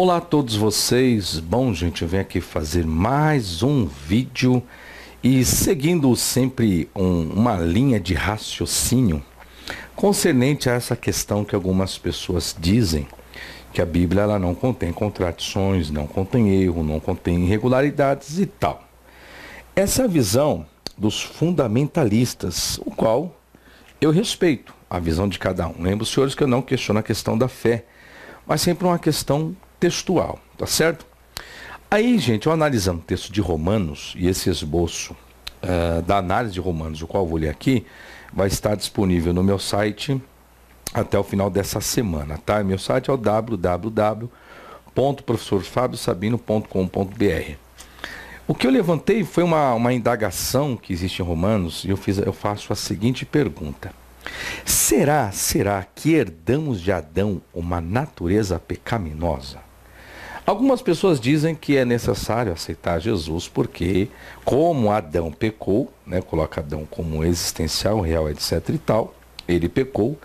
Olá a todos vocês, bom gente, eu venho aqui fazer mais um vídeo e seguindo sempre um, uma linha de raciocínio concernente a essa questão que algumas pessoas dizem que a Bíblia ela não contém contradições, não contém erro, não contém irregularidades e tal. Essa é a visão dos fundamentalistas, o qual eu respeito a visão de cada um. Lembro senhores que eu não questiono a questão da fé, mas sempre uma questão textual, tá certo? Aí, gente, eu analisando o texto de Romanos e esse esboço uh, da análise de Romanos, o qual eu vou ler aqui, vai estar disponível no meu site até o final dessa semana, tá? Meu site é o www.professorfabiosabino.com.br. O que eu levantei foi uma, uma indagação que existe em Romanos e eu, fiz, eu faço a seguinte pergunta. Será, será que herdamos de Adão uma natureza pecaminosa? Algumas pessoas dizem que é necessário aceitar Jesus porque, como Adão pecou, né, coloca Adão como existencial, real, etc. e tal, ele pecou,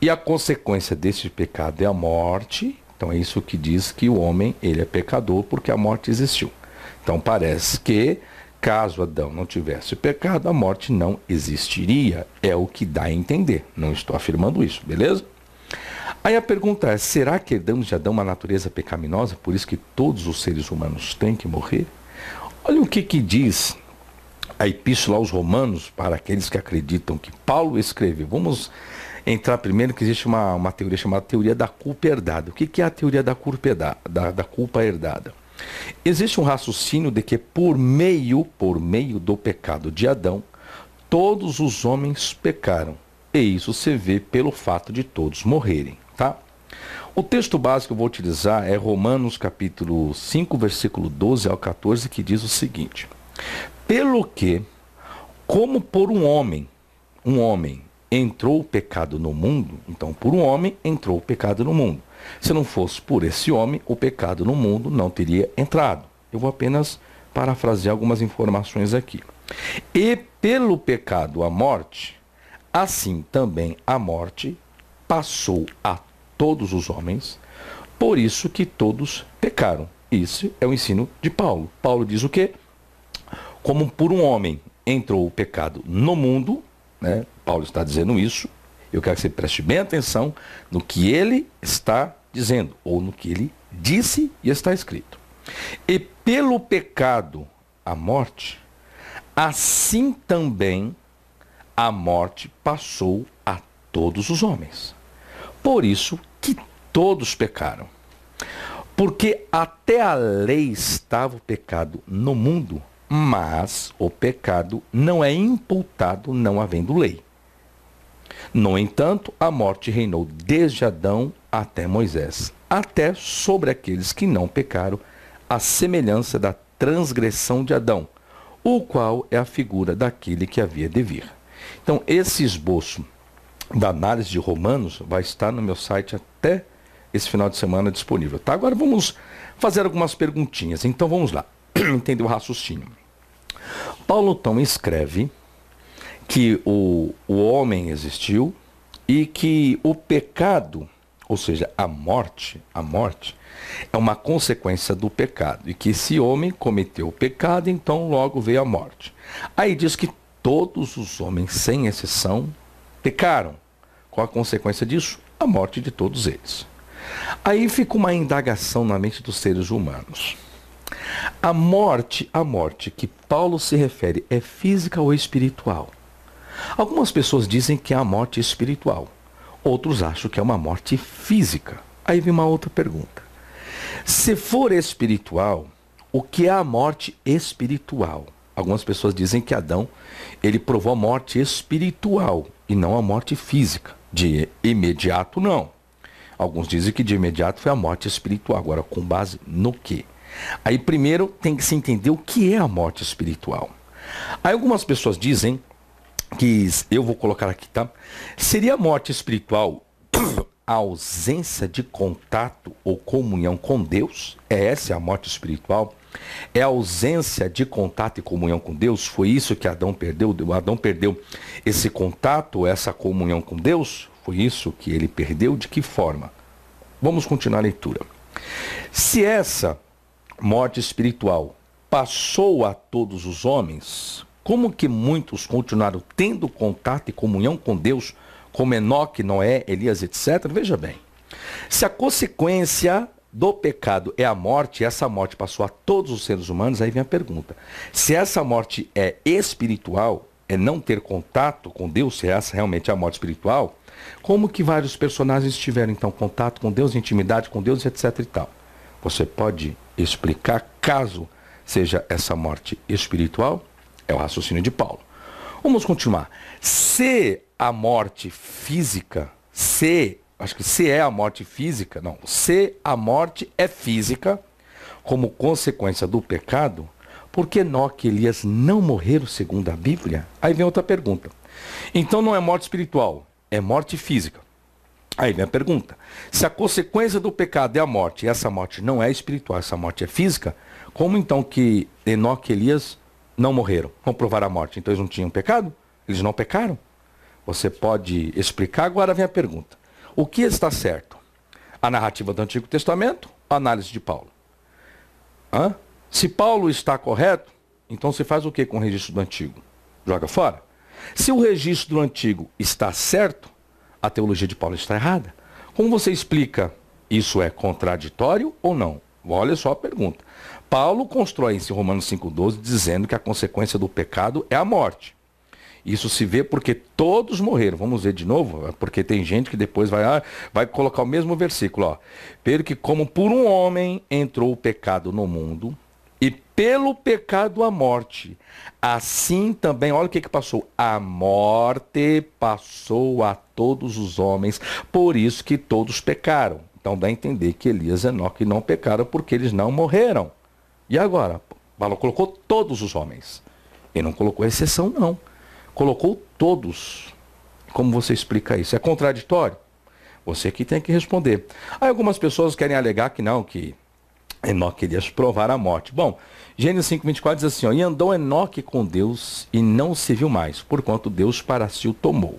e a consequência deste pecado é a morte. Então é isso que diz que o homem ele é pecador porque a morte existiu. Então parece que caso Adão não tivesse pecado, a morte não existiria. É o que dá a entender. Não estou afirmando isso, beleza? Aí a pergunta é: será que herdamos de Adão é uma natureza pecaminosa, por isso que todos os seres humanos têm que morrer? Olha o que, que diz a Epístola aos Romanos, para aqueles que acreditam que Paulo escreveu. Vamos entrar primeiro que existe uma, uma teoria chamada teoria da culpa herdada. O que, que é a teoria da culpa, herdada, da, da culpa herdada? Existe um raciocínio de que por meio, por meio do pecado de Adão, todos os homens pecaram. E isso se vê pelo fato de todos morrerem. Tá? O texto básico que eu vou utilizar é Romanos capítulo 5, versículo 12 ao 14, que diz o seguinte: Pelo que, como por um homem, um homem entrou o pecado no mundo, então por um homem entrou o pecado no mundo. Se não fosse por esse homem, o pecado no mundo não teria entrado. Eu vou apenas parafrasear algumas informações aqui. E pelo pecado a morte, assim também a morte passou a todos os homens, por isso que todos pecaram. Isso é o ensino de Paulo. Paulo diz o quê? Como por um homem entrou o pecado no mundo, né? Paulo está dizendo isso. Eu quero que você preste bem atenção no que ele está dizendo, ou no que ele disse e está escrito. E pelo pecado a morte, assim também a morte passou a todos os homens. Por isso que todos pecaram. Porque até a lei estava o pecado no mundo, mas o pecado não é imputado não havendo lei. No entanto, a morte reinou desde Adão até Moisés, até sobre aqueles que não pecaram, a semelhança da transgressão de Adão, o qual é a figura daquele que havia de vir. Então, esse esboço da análise de Romanos vai estar no meu site até esse final de semana disponível. Tá? Agora vamos fazer algumas perguntinhas. Então vamos lá. Entender o raciocínio. Paulo então escreve que o, o homem existiu e que o pecado, ou seja, a morte, a morte é uma consequência do pecado e que esse homem cometeu o pecado, então logo veio a morte. Aí diz que todos os homens, sem exceção, pecaram. Qual a consequência disso? A morte de todos eles. Aí fica uma indagação na mente dos seres humanos. A morte, a morte que Paulo se refere é física ou espiritual? Algumas pessoas dizem que é a morte espiritual, outros acham que é uma morte física. Aí vem uma outra pergunta. Se for espiritual, o que é a morte espiritual? Algumas pessoas dizem que Adão ele provou a morte espiritual e não a morte física. De imediato, não. Alguns dizem que de imediato foi a morte espiritual. Agora, com base no quê? Aí, primeiro, tem que se entender o que é a morte espiritual. Aí, algumas pessoas dizem que, eu vou colocar aqui, tá? Seria a morte espiritual a ausência de contato ou comunhão com Deus? É essa a morte espiritual? É a ausência de contato e comunhão com Deus? Foi isso que Adão perdeu? Adão perdeu esse contato, essa comunhão com Deus? Foi isso que ele perdeu? De que forma? Vamos continuar a leitura. Se essa morte espiritual passou a todos os homens, como que muitos continuaram tendo contato e comunhão com Deus, como Enoque, Noé, Elias, etc? Veja bem. Se a consequência do pecado é a morte, essa morte passou a todos os seres humanos, aí vem a pergunta. Se essa morte é espiritual, é não ter contato com Deus, se essa realmente é a morte espiritual, como que vários personagens tiveram então contato com Deus, intimidade com Deus, etc e tal? Você pode explicar caso seja essa morte espiritual? É o raciocínio de Paulo. Vamos continuar. Se a morte física, se acho que se é a morte física, não, se a morte é física, como consequência do pecado, por que Enoque e Elias não morreram segundo a Bíblia? Aí vem outra pergunta. Então não é morte espiritual, é morte física. Aí vem a pergunta. Se a consequência do pecado é a morte, e essa morte não é espiritual, essa morte é física, como então que Enoque e Elias não morreram? Comprovaram a morte. Então eles não tinham pecado? Eles não pecaram? Você pode explicar? Agora vem a pergunta. O que está certo? A narrativa do Antigo Testamento, a análise de Paulo. Hã? Se Paulo está correto, então se faz o que com o registro do Antigo? Joga fora. Se o registro do Antigo está certo, a teologia de Paulo está errada. Como você explica? Isso é contraditório ou não? Olha só a pergunta. Paulo constrói em Romanos 5,12 dizendo que a consequência do pecado é a morte. Isso se vê porque todos morreram. Vamos ver de novo, porque tem gente que depois vai, ah, vai colocar o mesmo versículo. Ó. Pelo que, como por um homem entrou o pecado no mundo, e pelo pecado a morte. Assim também, olha o que, que passou. A morte passou a todos os homens, por isso que todos pecaram. Então dá a entender que Elias e Enoque não pecaram porque eles não morreram. E agora? Paulo colocou todos os homens. Ele não colocou exceção, não colocou todos. Como você explica isso? É contraditório? Você que tem que responder. Aí algumas pessoas querem alegar que não, que Enoque queria provar a morte. Bom, Gênesis 5,24 diz assim, ó, e andou Enoque com Deus e não se viu mais, porquanto Deus para si o tomou.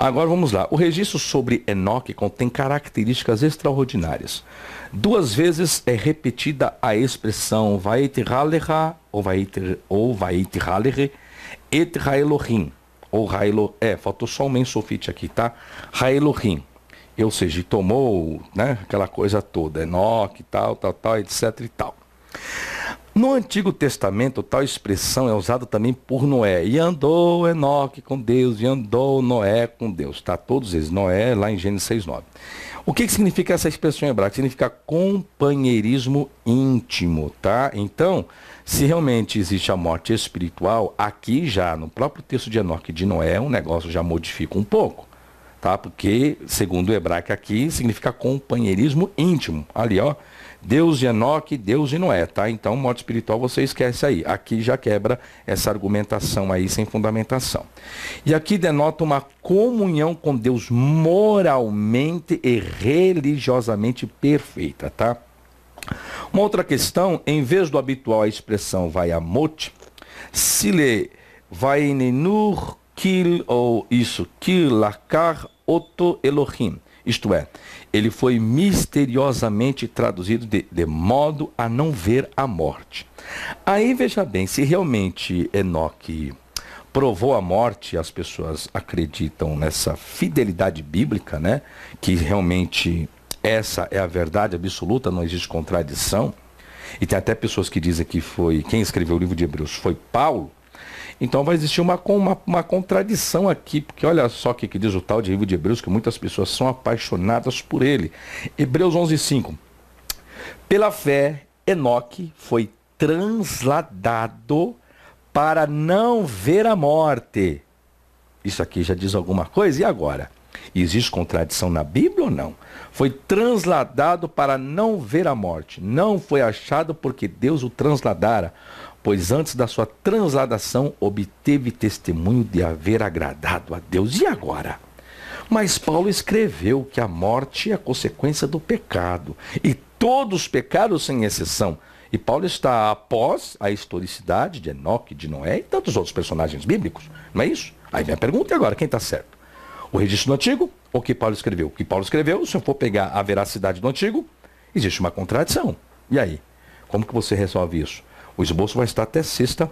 Agora vamos lá. O registro sobre Enoque contém características extraordinárias. Duas vezes é repetida a expressão vaiter halerá ou vaiter ou vaiter et Raelohim, ou Raelo, é, faltou só um mensofite aqui, tá? Raelohim, ou seja, e tomou, né, aquela coisa toda, Enoque, tal, tal, tal, etc e tal. No Antigo Testamento, tal expressão é usada também por Noé. E andou Enoque com Deus, e andou Noé com Deus. Tá todos eles. Noé, lá em Gênesis 6,9. O que, que significa essa expressão hebraica? Significa companheirismo íntimo, tá? Então, se realmente existe a morte espiritual, aqui já no próprio texto de Enoque de Noé, o um negócio já modifica um pouco, tá? Porque, segundo o hebraico aqui, significa companheirismo íntimo. Ali, ó, Deus de Enoque, Deus de Noé, tá? Então, morte espiritual você esquece aí. Aqui já quebra essa argumentação aí sem fundamentação. E aqui denota uma comunhão com Deus moralmente e religiosamente perfeita, tá? Uma outra questão, em vez do habitual a expressão vai a mote, se lê vai nenur kil ou isso, kilakar oto Elohim. Isto é, ele foi misteriosamente traduzido de, de modo a não ver a morte. Aí veja bem, se realmente Enoque provou a morte, as pessoas acreditam nessa fidelidade bíblica, né? Que realmente essa é a verdade absoluta, não existe contradição. E tem até pessoas que dizem que foi quem escreveu o livro de Hebreus foi Paulo. Então vai existir uma, uma, uma contradição aqui, porque olha só o que, que diz o tal de livro de Hebreus, que muitas pessoas são apaixonadas por ele. Hebreus 11:5 Pela fé, Enoque foi transladado para não ver a morte. Isso aqui já diz alguma coisa? E agora? Existe contradição na Bíblia ou não? Foi transladado para não ver a morte. Não foi achado porque Deus o transladara pois antes da sua transladação obteve testemunho de haver agradado a Deus. E agora? Mas Paulo escreveu que a morte é a consequência do pecado, e todos os pecados sem exceção. E Paulo está após a historicidade de Enoque, de Noé e tantos outros personagens bíblicos, não é isso? Aí vem a pergunta é agora, quem está certo? O registro do Antigo ou o que Paulo escreveu? O que Paulo escreveu, se eu for pegar a veracidade do Antigo, existe uma contradição. E aí? Como que você resolve isso? O esboço vai estar até sexta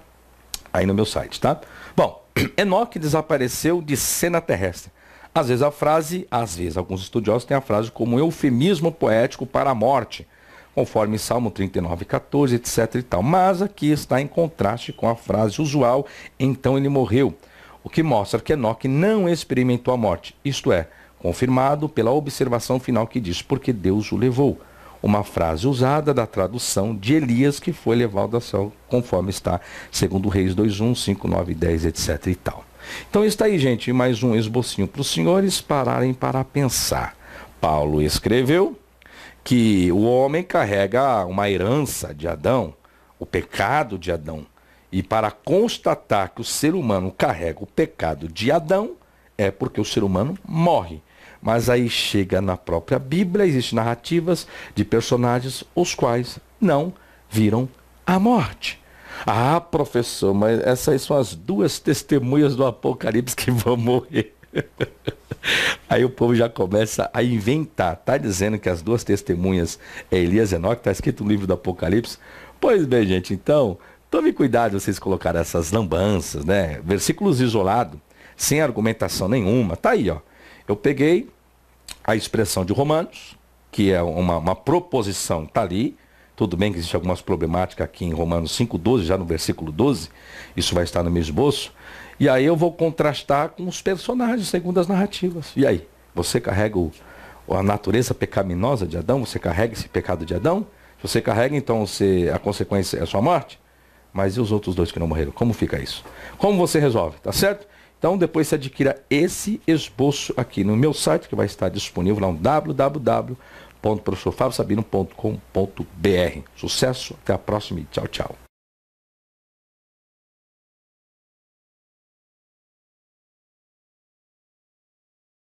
aí no meu site, tá? Bom, Enoque desapareceu de cena terrestre. Às vezes a frase, às vezes alguns estudiosos têm a frase como um eufemismo poético para a morte, conforme Salmo 39, 14, etc e tal. Mas aqui está em contraste com a frase usual, então ele morreu, o que mostra que Enoque não experimentou a morte, isto é, confirmado pela observação final que diz, porque Deus o levou uma frase usada da tradução de Elias que foi levado ao céu, conforme está, segundo Reis 2.1, 5, 9, 10, etc e tal. Então está aí, gente, mais um esbocinho para os senhores pararem para pensar. Paulo escreveu que o homem carrega uma herança de Adão, o pecado de Adão. E para constatar que o ser humano carrega o pecado de Adão, é porque o ser humano morre. Mas aí chega na própria Bíblia, existem narrativas de personagens os quais não viram a morte. Ah, professor, mas essas são as duas testemunhas do Apocalipse que vão morrer. Aí o povo já começa a inventar. Está dizendo que as duas testemunhas é Elias e Enoque, está escrito no livro do Apocalipse. Pois bem, gente, então, tome cuidado vocês colocarem essas lambanças, né? Versículos isolados, sem argumentação nenhuma. Tá aí, ó. Eu peguei a expressão de Romanos, que é uma, uma proposição, está ali. Tudo bem que existe algumas problemáticas aqui em Romanos 5,12, já no versículo 12, isso vai estar no meu esboço. E aí eu vou contrastar com os personagens, segundo as narrativas. E aí? Você carrega o, a natureza pecaminosa de Adão? Você carrega esse pecado de Adão? Se você carrega, então você, a consequência é a sua morte? Mas e os outros dois que não morreram? Como fica isso? Como você resolve? Tá certo? Então depois você adquira esse esboço aqui no meu site, que vai estar disponível lá no www.professorfabosabino.com.br. Sucesso, até a próxima e tchau, tchau.